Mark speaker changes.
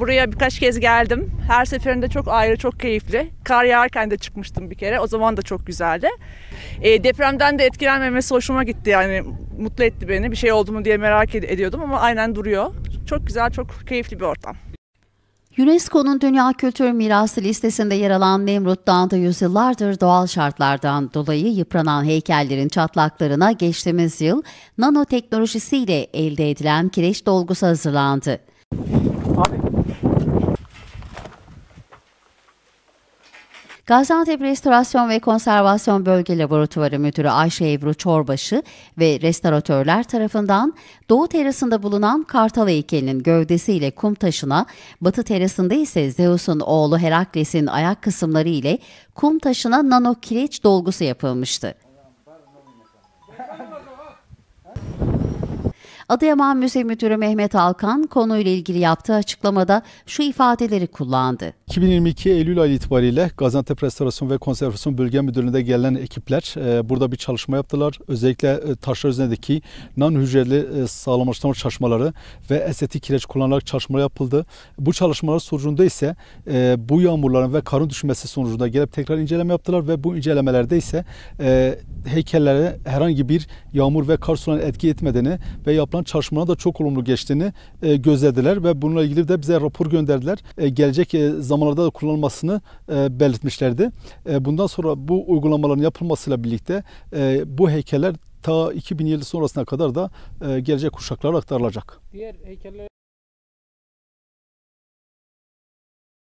Speaker 1: Buraya birkaç kez geldim. Her seferinde çok ayrı, çok keyifli. Kar yağarken de çıkmıştım bir kere. O zaman da çok güzeldi. E, depremden de etkilenmemesi hoşuma gitti yani. Mutlu etti beni. Bir şey oldu mu diye merak ed- ediyordum ama aynen duruyor. Çok güzel, çok keyifli bir ortam.
Speaker 2: UNESCO'nun Dünya Kültür Mirası listesinde yer alan Nemrut Dağı'nda yüzyıllardır doğal şartlardan dolayı yıpranan heykellerin çatlaklarına geçtiğimiz yıl nanoteknolojisiyle elde edilen kireç dolgusu hazırlandı. Gaziantep Restorasyon ve Konservasyon Bölge Laboratuvarı Müdürü Ayşe Ebru Çorbaşı ve restoratörler tarafından Doğu terasında bulunan Kartal heykelinin gövdesiyle kum taşına, Batı terasında ise Zeus'un oğlu Herakles'in ayak kısımları ile kum taşına nano kireç dolgusu yapılmıştı. Adıyaman Müze Müdürü Mehmet Alkan konuyla ilgili yaptığı açıklamada şu ifadeleri kullandı.
Speaker 3: 2022 Eylül ayı itibariyle Gaziantep Restorasyon ve Konservasyon Bölge Müdürlüğü'nde gelen ekipler e, burada bir çalışma yaptılar. Özellikle e, taşlar üzerindeki nan hücreli e, sağlamlaştırma çalışmaları ve estetik kireç kullanarak çalışmalar yapıldı. Bu çalışmalar sonucunda ise e, bu yağmurların ve karın düşmesi sonucunda gelip tekrar inceleme yaptılar ve bu incelemelerde ise heykellere herhangi bir yağmur ve kar sularının etki etmediğini ve yapılan yapılan çalışmanın da çok olumlu geçtiğini e, gözlediler ve bununla ilgili de bize rapor gönderdiler. E, gelecek e, zamanlarda da kullanılmasını e, belirtmişlerdi. E, bundan sonra bu uygulamaların yapılmasıyla birlikte e, bu heykeller ta 2000 sonrasına kadar da e, gelecek kuşaklara aktarılacak. Diğer heykeller